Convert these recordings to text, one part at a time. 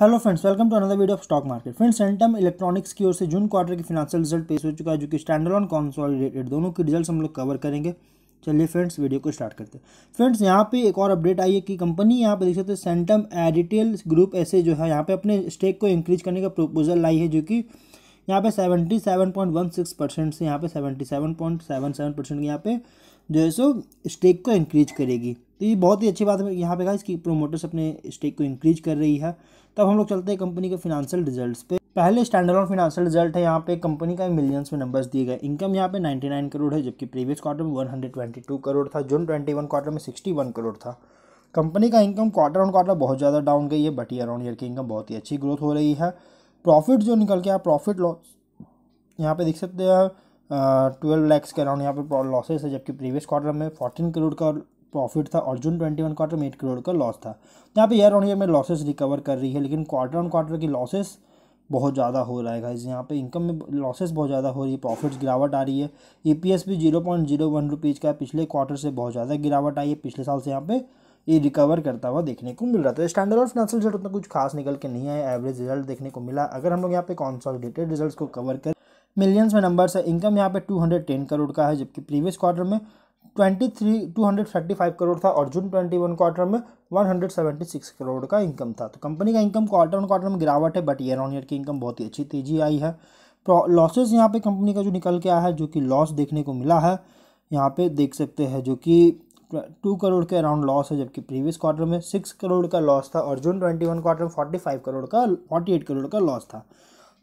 hello friends welcome to another video of stock market friends Centum electronics की ओर से June quarter की financial result पेश हो चुका है जो कि स्टैंडर्ड ऑन कॉन्सोलिडेटेड दोनों के रिजल्ट हम लोग कवर करेंगे चलिए फ्रेंड्स वीडियो को स्टार्ट करते हैं फ्रेंड्स यहाँ पे एक और अपडेट आई है कि कंपनी यहाँ पे देख सकते हैं सेंटम एडिटेल ग्रुप ऐसे जो है यहाँ पे अपने स्टेक को इंक्रीज करने का प्रपोजल लाई है जो कि यहाँ पे seventy seven point one six percent से यहाँ पे seventy seven point seven seven percent यहाँ पे जो है सो स्टेक को इंक्रीज करेगी तो ये बहुत ही अच्छी बात है यहाँ पे कहा कि प्रोमोटर्स अपने स्टेक को इंक्रीज कर रही है तब हम लोग चलते हैं कंपनी के फिनेंशियल रिजल्ट्स पे पहले स्टैंडर्ड ऑन फिनेंशियल रिजल्ट है यहाँ पे कंपनी का मिलियंस में नंबर्स दिए गए इनकम यहाँ पे 99 करोड़ है जबकि प्रीवियस क्वार्टर में 122 करोड़ था जून 21 क्वार्टर में 61 करोड़ था कंपनी का इनकम क्वार्टर ऑन क्वार्टर बहुत ज़्यादा डाउन गई है बट ईयर ऑन ईयर की इनकम बहुत ही अच्छी ग्रोथ हो रही है प्रॉफिट जो निकल के प्रॉफिट लॉस यहाँ पे देख सकते हैं ट्वेल्व लैक्स के अराउंड यहाँ पर लॉसेस है जबकि प्रीवियस क्वार्टर में फोर्टीन करोड़ का प्रॉफिट था और जून ट्वेंटी वन क्वार्टर में एट करोड़ का लॉस था यहाँ पे ईयर ऑन ईयर में लॉसेस रिकवर कर रही है लेकिन क्वार्टर ऑन क्वार्टर की लॉसेस बहुत ज़्यादा हो रहा है गाइज यहाँ पे इनकम में लॉसेस बहुत ज़्यादा हो रही है प्रॉफिट्स गिरावट आ रही है ईपीएस भी zero point zero one rupees का पिछले क्वार्टर से बहुत ज़्यादा गिरावट आई है पिछले साल से यहाँ पे ये रिकवर करता हुआ देखने को मिल रहा था स्टैंडर्ड और फाइनेंशियल रिजल्ट उतना कुछ खास निकल के नहीं आया एवरेज रिजल्ट देखने को मिला अगर हम लोग यहाँ पे कॉन्सॉलिडेटेड रिजल्ट को कवर कर मिलियंस में नंबर्स है इनकम यहाँ पे टू हंड्रेड टेन करोड़ का है जबकि प्रीवियस क्वार्टर में twenty three two hundred thirty five crore था और जून ट्वेंटी वन क्वार्टर में one hundred seventy six crore का इनकम था तो कंपनी का इनकम क्वार्टर ऑन क्वार्टर में गिरावट है बट ईयर ऑन ईयर की इनकम बहुत ही अच्छी तेजी आई है लॉसेज यहाँ पे कंपनी का जो निकल के आया है जो कि लॉस देखने को मिला है यहाँ पे देख सकते हैं जो कि टू करोड़ के अराउंड लॉस है जबकि प्रीवियस क्वार्टर में सिक्स करोड़ का लॉस था और जून ट्वेंटी वन क्वार्टर में फोर्टी फाइव करोड़ का फोर्टी एट करोड़ का लॉस था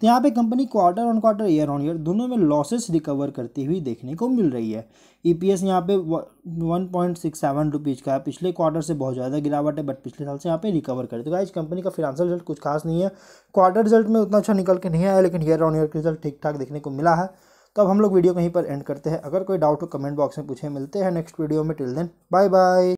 तो यहाँ पे company quarter on quarter year on year दोनों में लॉसेस रिकवर करती हुई देखने को मिल रही है ई पी एस यहाँ पे one point six seven rupees का है पिछले क्वार्टर से बहुत ज़्यादा गिरावट है बट पिछले साल से यहाँ पे रिकवर है तो इस कंपनी का फिनांशियल रिजल्ट कुछ खास नहीं है क्वार्टर रिजल्ट में उतना अच्छा निकल के नहीं आया लेकिन ईयर ऑन ईयर रिजल्ट ठीक ठाक देखने को मिला है तो अब हम लोग वीडियो कहीं पर एंड करते हैं अगर कोई डाउट हो कमेंट बॉक्स में पूछे मिलते हैं नेक्स्ट वीडियो में टिल देन बाय बाय